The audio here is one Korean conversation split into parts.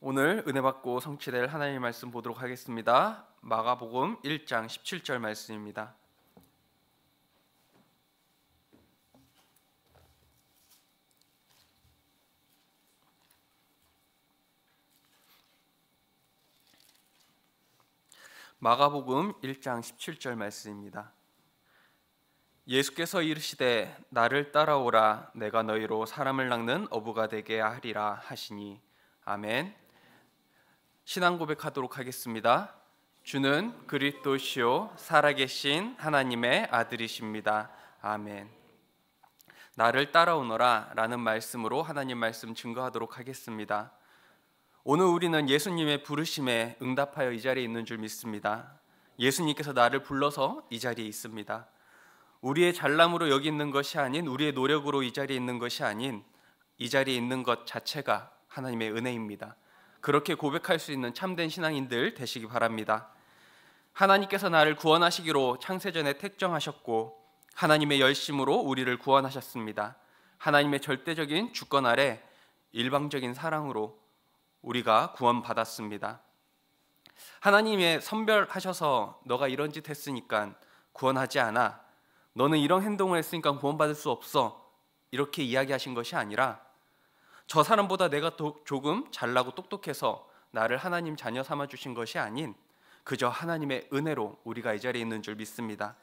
오늘 은혜 받고 성취될 하나님의 말씀 보도록 하겠습니다. 마가복음 1장 17절 말씀입니다. 마가복음 1장 17절 말씀입니다. 예수께서 이르시되 나를 따라오라 내가 너희로 사람을 낚는 어부가 되게 하리라 하시니 아멘. 신앙 고백하도록 하겠습니다. 주는 그리스도시요 살아계신 하나님의 아들이십니다. 아멘. 나를 따라오너라라는 말씀으로 하나님 말씀 증거하도록 하겠습니다. 오늘 우리는 예수님의 부르심에 응답하여 이 자리에 있는 줄 믿습니다. 예수님께서 나를 불러서 이 자리에 있습니다. 우리의 잘남으로 여기 있는 것이 아닌 우리의 노력으로 이 자리에 있는 것이 아닌 이 자리에 있는 것 자체가 하나님의 은혜입니다. 그렇게 고백할 수 있는 참된 신앙인들 되시기 바랍니다. 하나님께서 나를 구원하시기로 창세전에 택정하셨고 하나님의 열심으로 우리를 구원하셨습니다. 하나님의 절대적인 주권 아래 일방적인 사랑으로 우리가 구원받았습니다. 하나님의 선별하셔서 너가 이런 짓 했으니까 구원하지 않아. 너는 이런 행동을 했으니까 구원받을 수 없어. 이렇게 이야기하신 것이 아니라 저 사람보다 내가 더, 조금 잘나고 똑똑해서 나를 하나님 자녀 삼아 주신 것이 아닌 그저 하나님의 은혜로 우리가 이 자리에 있는 줄 믿습니다.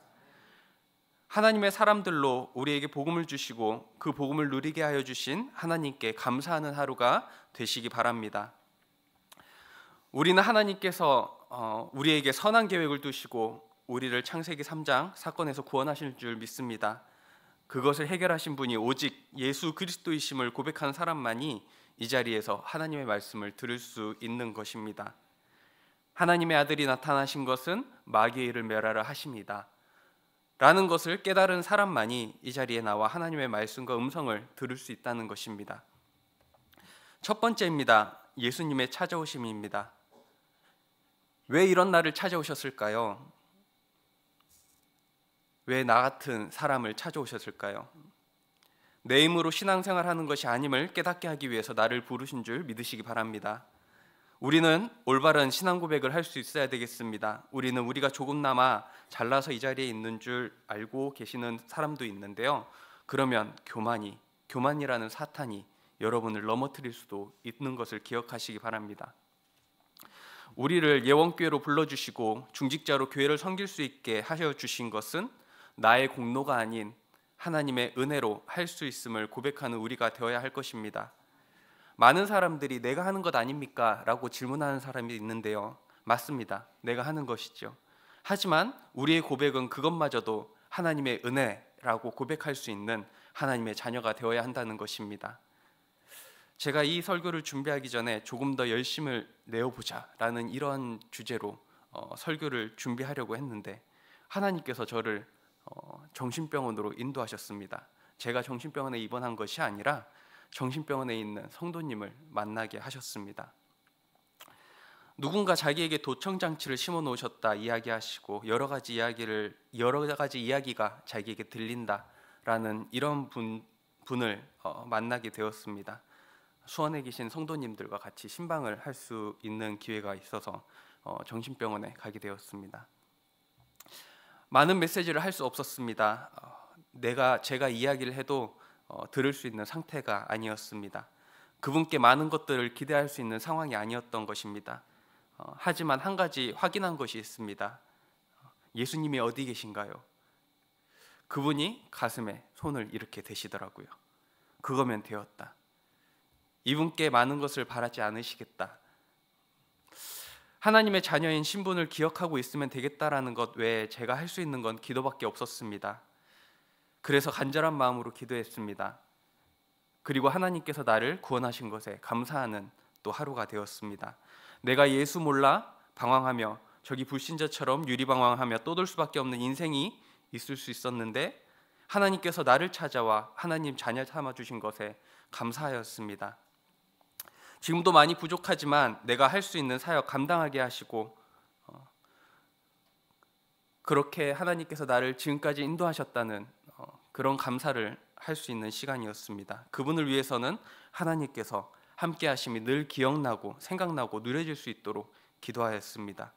하나님의 사람들로 우리에게 복음을 주시고 그 복음을 누리게 하여 주신 하나님께 감사하는 하루가 되시기 바랍니다. 우리는 하나님께서 어, 우리에게 선한 계획을 두시고 우리를 창세기 3장 사건에서 구원하실 줄 믿습니다. 그것을 해결하신 분이 오직 예수 그리스도이심을 고백한 사람만이 이 자리에서 하나님의 말씀을 들을 수 있는 것입니다. 하나님의 아들이 나타나신 것은 마귀를 멸하려 하십니다. 라는 것을 깨달은 사람만이 이 자리에 나와 하나님의 말씀과 음성을 들을 수 있다는 것입니다. 첫 번째입니다. 예수님의 찾아오심입니다. 왜 이런 날을 찾아오셨을까요? 왜나 같은 사람을 찾아오셨을까요? 내 힘으로 신앙생활 하는 것이 아님을 깨닫게 하기 위해서 나를 부르신 줄 믿으시기 바랍니다. 우리는 올바른 신앙 고백을 할 수 있어야 되겠습니다. 우리는 우리가 조금나마 잘나서 이 자리에 있는 줄 알고 계시는 사람도 있는데요. 그러면 교만이 교만이라는 사탄이 여러분을 넘어뜨릴 수도 있는 것을 기억하시기 바랍니다. 우리를 예원교회로 불러주시고 중직자로 교회를 섬길 수 있게 하여 주신 것은 나의 공로가 아닌 하나님의 은혜로 할 수 있음을 고백하는 우리가 되어야 할 것입니다. 많은 사람들이 내가 하는 것 아닙니까? 라고 질문하는 사람이 있는데요. 맞습니다. 내가 하는 것이죠. 하지만 우리의 고백은 그것마저도 하나님의 은혜라고 고백할 수 있는 하나님의 자녀가 되어야 한다는 것입니다. 제가 이 설교를 준비하기 전에 조금 더 열심을 내어보자라는 이러 주제로 어, 설교를 준비하려고 했는데 하나님께서 저를 정신병원으로 인도하셨습니다. 제가 정신병원에 입원한 것이 아니라 정신병원에 있는 성도님을 만나게 하셨습니다. 누군가 자기에게 도청 장치를 심어 놓으셨다 이야기하시고 여러 가지 이야기를 여러 가지 이야기가 자기에게 들린다라는 이런 분 분을 어, 만나게 되었습니다. 수원에 계신 성도님들과 같이 신방을 할 수 있는 기회가 있어서 어, 정신병원에 가게 되었습니다. 많은 메시지를 할 수 없었습니다. 어, 내가 제가 이야기를 해도 어, 들을 수 있는 상태가 아니었습니다. 그분께 많은 것들을 기대할 수 있는 상황이 아니었던 것입니다. 어, 하지만 한 가지 확인한 것이 있습니다. 어, 예수님이 어디 계신가요? 그분이 가슴에 손을 이렇게 대시더라고요. 그거면 되었다. 이분께 많은 것을 바라지 않으시겠다. 하나님의 자녀인 신분을 기억하고 있으면 되겠다라는 것 외에 제가 할 수 있는 건 기도밖에 없었습니다. 그래서 간절한 마음으로 기도했습니다. 그리고 하나님께서 나를 구원하신 것에 감사하는 또 하루가 되었습니다. 내가 예수 몰라 방황하며 저기 불신자처럼 유리방황하며 떠돌 수밖에 없는 인생이 있을 수 있었는데 하나님께서 나를 찾아와 하나님 자녀 삼아 주신 것에 감사하였습니다. 지금도 많이 부족하지만 내가 할 수 있는 사역 감당하게 하시고 어, 그렇게 하나님께서 나를 지금까지 인도하셨다는 어, 그런 감사를 할 수 있는 시간이었습니다. 그분을 위해서는 하나님께서 함께 하심이 늘 기억나고 생각나고 누려질 수 있도록 기도하였습니다.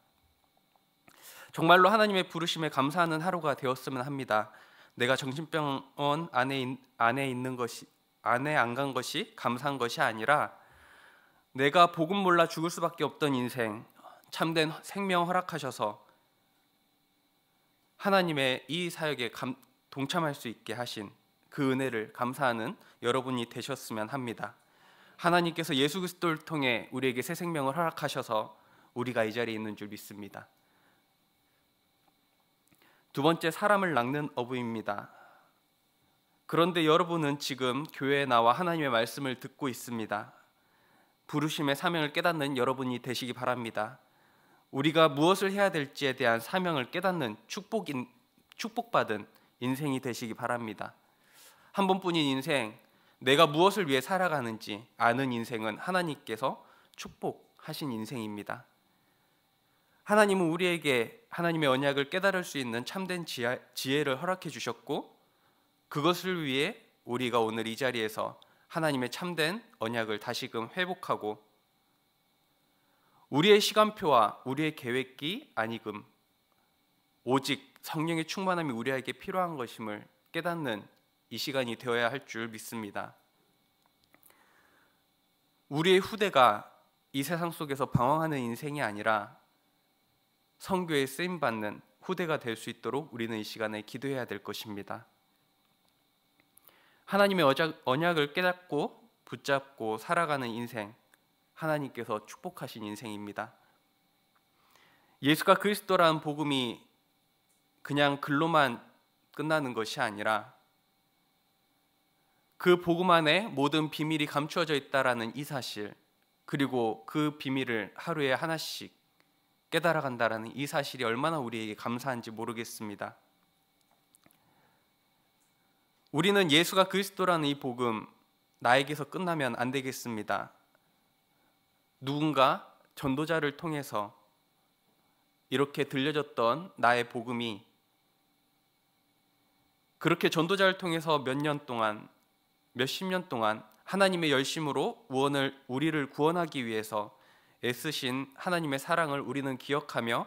정말로 하나님의 부르심에 감사하는 하루가 되었으면 합니다. 내가 정신병원 안에 안에 있는 것이 안에 안 간 것이 감사한 것이 아니라 내가 복음 몰라 죽을 수밖에 없던 인생 참된 생명 허락하셔서 하나님의 이 사역에 감, 동참할 수 있게 하신 그 은혜를 감사하는 여러분이 되셨으면 합니다. 하나님께서 예수 그리스도를 통해 우리에게 새 생명을 허락하셔서 우리가 이 자리에 있는 줄 믿습니다. 두 번째 사람을 낚는 어부입니다. 그런데 여러분은 지금 교회에 나와 하나님의 말씀을 듣고 있습니다. 부르심의 사명을 깨닫는 여러분이 되시기 바랍니다. 우리가 무엇을 해야 될지에 대한 사명을 깨닫는 축복인 축복받은 인생이 되시기 바랍니다. 한 번뿐인 인생, 내가 무엇을 위해 살아가는지 아는 인생은 하나님께서 축복하신 인생입니다. 하나님은 우리에게 하나님의 언약을 깨달을 수 있는 참된 지혜를 허락해 주셨고 그것을 위해 우리가 오늘 이 자리에서 하나님의 참된 언약을 다시금 회복하고 우리의 시간표와 우리의 계획이 아니금 오직 성령의 충만함이 우리에게 필요한 것임을 깨닫는 이 시간이 되어야 할 줄 믿습니다. 우리의 후대가 이 세상 속에서 방황하는 인생이 아니라 성교에 쓰임 받는 후대가 될 수 있도록 우리는 이 시간에 기도해야 될 것입니다. 하나님의 언약을 깨닫고 붙잡고 살아가는 인생, 하나님께서 축복하신 인생입니다. 예수가 그리스도라는 복음이 그냥 글로만 끝나는 것이 아니라 그 복음 안에 모든 비밀이 감추어져 있다라는 이 사실 그리고 그 비밀을 하루에 하나씩 깨달아간다라는 이 사실이 얼마나 우리에게 감사한지 모르겠습니다. 우리는 예수가 그리스도라는 이 복음 나에게서 끝나면 안 되겠습니다. 누군가 전도자를 통해서 이렇게 들려졌던 나의 복음이 그렇게 전도자를 통해서 몇 년 동안 몇 십 년 동안 하나님의 열심으로 우원을 우리를 구원하기 위해서 애쓰신 하나님의 사랑을 우리는 기억하며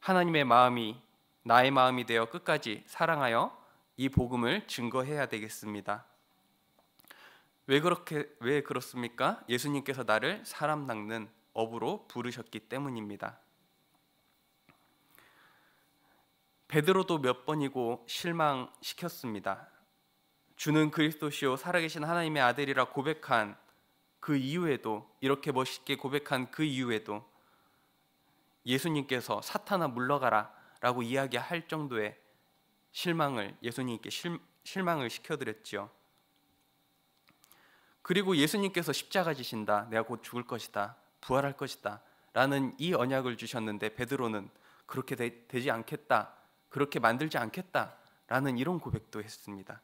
하나님의 마음이 나의 마음이 되어 끝까지 사랑하여 이 복음을 증거해야 되겠습니다. 왜 그렇게 왜 그렇습니까? 예수님께서 나를 사람 낚는 업으로 부르셨기 때문입니다. 베드로도 몇 번이고 실망시켰습니다. 주는 그리스도시요 살아계신 하나님의 아들이라 고백한 그 이후에도 이렇게 멋있게 고백한 그 이후에도 예수님께서 사탄아 물러가라라고 이야기할 정도의 실망을 예수님께 실, 실망을 시켜드렸지요. 그리고 예수님께서 십자가 지신다. 내가 곧 죽을 것이다. 부활할 것이다. 라는 이 언약을 주셨는데 베드로는 그렇게 되, 지 않겠다. 그렇게 만들지 않겠다. 라는 이런 고백도 했습니다.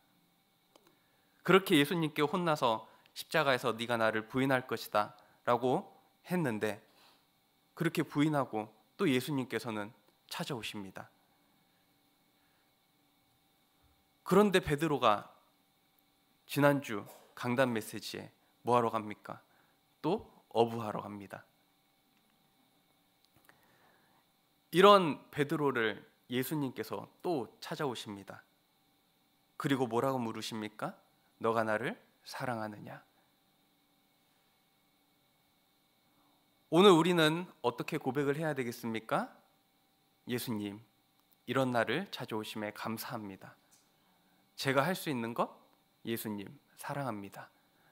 그렇게 예수님께 혼나서 십자가에서 네가 나를 부인할 것이다. 라고 했는데 그렇게 부인하고 또 예수님께서는 찾아오십니다. 그런데 베드로가 지난주 강단 메시지에 뭐 하러 갑니까? 또 어부하러 갑니다. 이런 베드로를 예수님께서 또 찾아오십니다. 그리고 뭐라고 물으십니까? 너가 나를 사랑하느냐? 오늘 우리는 어떻게 고백을 해야 되겠습니까? 예수님, 이런 날을 찾아오심에 감사합니다. 제가 할 수 있는 것 예수님 사랑합니다.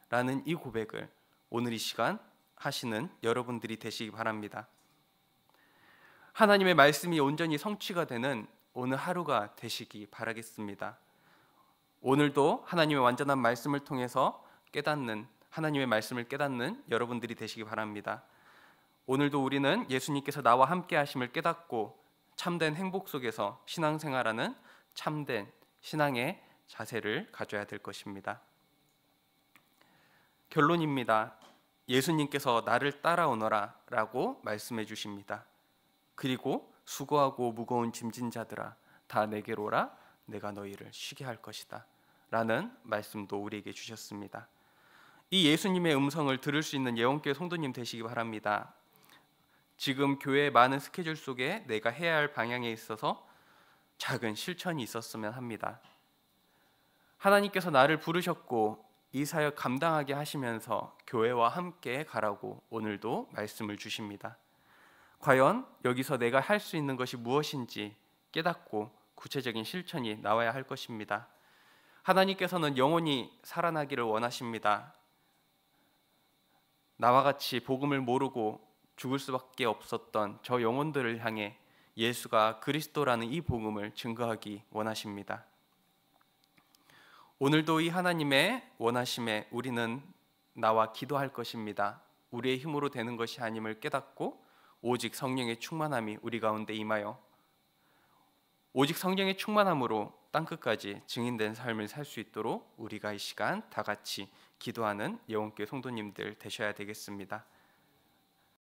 라는 이 고백을 오늘 이 시간 하시는 여러분들이 되시기 바랍니다. 하나님의 말씀이 온전히 성취가 되는 오늘 하루가 되시기 바라겠습니다. 오늘도 하나님의 완전한 말씀을 통해서 깨닫는 하나님의 말씀을 깨닫는 여러분들이 되시기 바랍니다. 오늘도 우리는 예수님께서 나와 함께 하심을 깨닫고 참된 행복 속에서 신앙생활하는 참된 신앙의 자세를 가져야 될 것입니다. 결론입니다. 예수님께서 나를 따라오너라라고 말씀해 주십니다. 그리고 수고하고 무거운 짐진 자들아 다 내게로 오라 내가 너희를 쉬게 할 것이다. 라는 말씀도 우리에게 주셨습니다. 이 예수님의 음성을 들을 수 있는 예원교회 성도님 되시기 바랍니다. 지금 교회의 많은 스케줄 속에 내가 해야 할 방향에 있어서 작은 실천이 있었으면 합니다. 하나님께서 나를 부르셨고 이 사역 감당하게 하시면서 교회와 함께 가라고 오늘도 말씀을 주십니다. 과연 여기서 내가 할 수 있는 것이 무엇인지 깨닫고 구체적인 실천이 나와야 할 것입니다. 하나님께서는 영혼이 살아나기를 원하십니다. 나와 같이 복음을 모르고 죽을 수밖에 없었던 저 영혼들을 향해 예수가 그리스도라는 이 복음을 증거하기 원하십니다. 오늘도 이 하나님의 원하심에 우리는 나와 기도할 것입니다. 우리의 힘으로 되는 것이 아님을 깨닫고 오직 성령의 충만함이 우리 가운데 임하여 오직 성령의 충만함으로 땅 끝까지 증인된 삶을 살 수 있도록 우리가 이 시간 다 같이 기도하는 예원교 성도님들 되셔야 되겠습니다.